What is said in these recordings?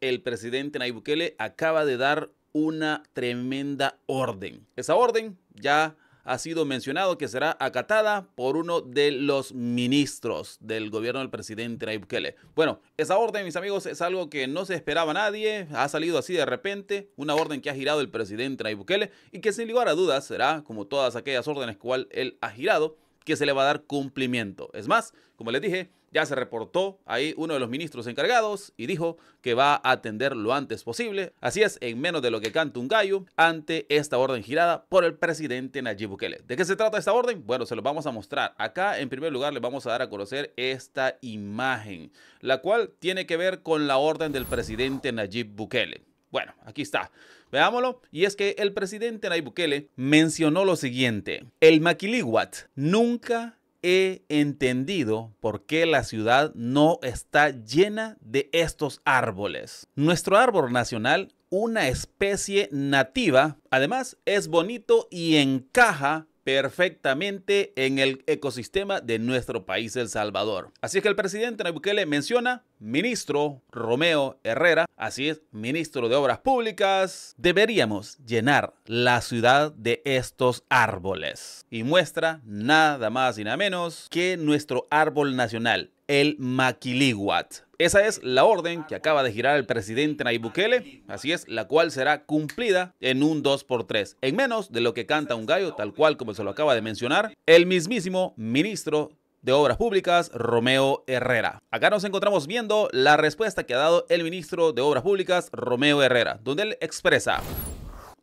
el presidente Nayib Bukele acaba de dar una tremenda orden. Esa orden ya ha sido mencionado que será acatada por uno de los ministros del gobierno del presidente Nayib Bukele. Bueno, esa orden, mis amigos, es algo que no se esperaba nadie, ha salido así de repente, una orden que ha girado el presidente Nayib Bukele y que sin lugar a dudas será, como todas aquellas órdenes cual él ha girado, que se le va a dar cumplimiento. Es más, como les dije, ya se reportó ahí uno de los ministros encargados y dijo que va a atender lo antes posible. Así es, en menos de lo que canta un gallo ante esta orden girada por el presidente Nayib Bukele. ¿De qué se trata esta orden? Bueno, se lo vamos a mostrar. Acá, en primer lugar, le vamos a dar a conocer esta imagen, la cual tiene que ver con la orden del presidente Nayib Bukele. Bueno, aquí está. Veámoslo. Y es que el presidente Nayib Bukele mencionó lo siguiente. El maquilíguat nunca he entendido por qué la ciudad no está llena de estos árboles. Nuestro árbol nacional, una especie nativa, además es bonito y encaja perfectamente en el ecosistema de nuestro país, El Salvador. Así es que el presidente Nayib Bukele menciona ministro Romeo Herrera, así es, ministro de Obras Públicas, deberíamos llenar la ciudad de estos árboles. Y muestra nada más y nada menos que nuestro árbol nacional, el maquilíguat. Esa es la orden que acaba de girar el presidente Nayib Bukele, así es, la cual será cumplida en un 2x3, en menos de lo que canta un gallo, tal cual como se lo acaba de mencionar el mismísimo ministro de Obras Públicas, Romeo Herrera. Acá nos encontramos viendo la respuesta que ha dado el ministro de Obras Públicas, Romeo Herrera, donde él expresa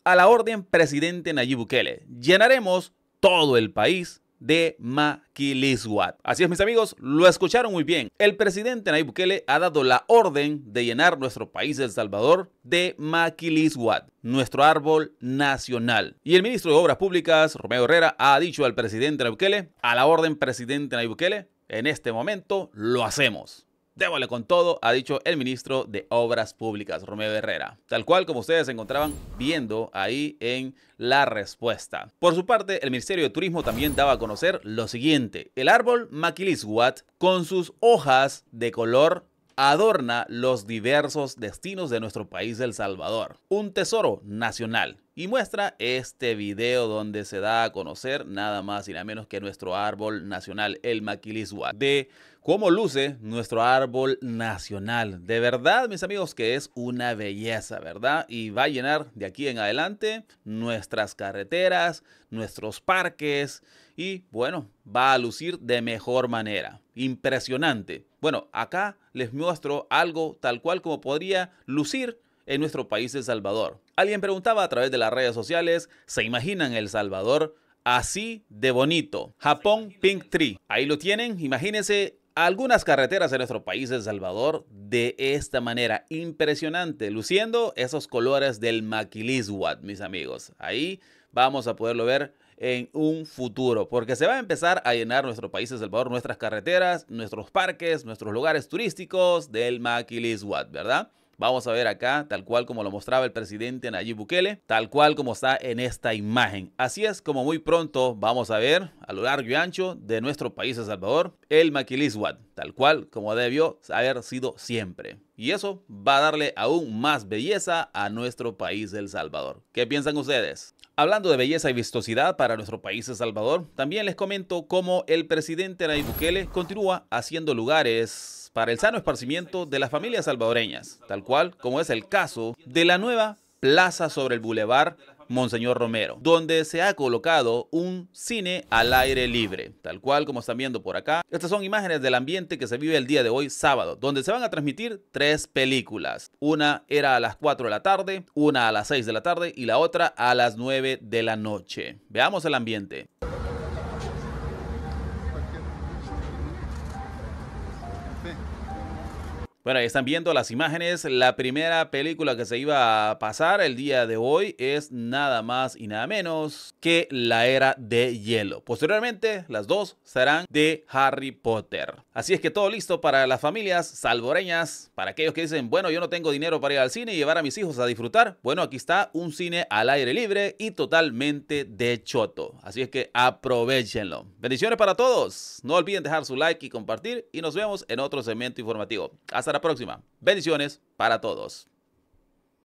a la orden presidente Nayib Bukele, llenaremos todo el país de Maquilisguat. Así es, mis amigos, lo escucharon muy bien. El presidente Nayib Bukele ha dado la orden de llenar nuestro país, El Salvador, de Maquilisguat, nuestro árbol nacional. Y el ministro de Obras Públicas, Romeo Herrera, ha dicho al presidente Nayib Bukele, a la orden presidente Nayib Bukele, en este momento lo hacemos. Débale con todo, ha dicho el ministro de Obras Públicas, Romeo Herrera, tal cual como ustedes se encontraban viendo ahí en la respuesta. Por su parte, el Ministerio de Turismo también daba a conocer lo siguiente. El árbol Maquilisguat, con sus hojas de color adorna los diversos destinos de nuestro país El Salvador, un tesoro nacional y muestra este video donde se da a conocer nada más y nada menos que nuestro árbol nacional, el maquiliswa, de cómo luce nuestro árbol nacional. De verdad, mis amigos, que es una belleza, ¿verdad? Y va a llenar de aquí en adelante nuestras carreteras, nuestros parques y bueno, va a lucir de mejor manera. Impresionante. Bueno, acá les muestro algo tal cual como podría lucir en nuestro país El Salvador. Alguien preguntaba a través de las redes sociales, ¿se imaginan El Salvador así de bonito? Japón Pink Tree. Ahí lo tienen, imagínense algunas carreteras en nuestro país, El Salvador, de esta manera impresionante, luciendo esos colores del maquiliswat, mis amigos. Ahí vamos a poderlo ver en un futuro, porque se va a empezar a llenar nuestro país, El Salvador, nuestras carreteras, nuestros parques, nuestros lugares turísticos del maquiliswat, ¿verdad? Vamos a ver acá, tal cual como lo mostraba el presidente Nayib Bukele, tal cual como está en esta imagen. Así es como muy pronto vamos a ver a lo largo y ancho de nuestro país El Salvador el maquiliswat, tal cual como debió haber sido siempre. Y eso va a darle aún más belleza a nuestro país El Salvador. ¿Qué piensan ustedes? Hablando de belleza y vistosidad para nuestro país El Salvador, también les comento cómo el presidente Nayib Bukele continúa haciendo lugares para el sano esparcimiento de las familias salvadoreñas, tal cual como es el caso de la nueva plaza sobre el bulevar Monseñor Romero, donde se ha colocado un cine al aire libre, tal cual como están viendo por acá. Estas son imágenes del ambiente que se vive el día de hoy, sábado, donde se van a transmitir tres películas. Una era a las 4 de la tarde, una a las 6 de la tarde y la otra a las 9 de la noche. Veamos el ambiente. Bueno, ahí están viendo las imágenes. La primera película que se iba a pasar el día de hoy es nada más y nada menos que La Era de Hielo. Posteriormente, las dos serán de Harry Potter. Así es que todo listo para las familias salvoreñas, para aquellos que dicen, bueno, yo no tengo dinero para ir al cine y llevar a mis hijos a disfrutar. Bueno, aquí está un cine al aire libre y totalmente de choto. Así es que aprovechenlo. Bendiciones para todos. No olviden dejar su like y compartir y nos vemos en otro segmento informativo. Hasta próxima. Bendiciones para todos.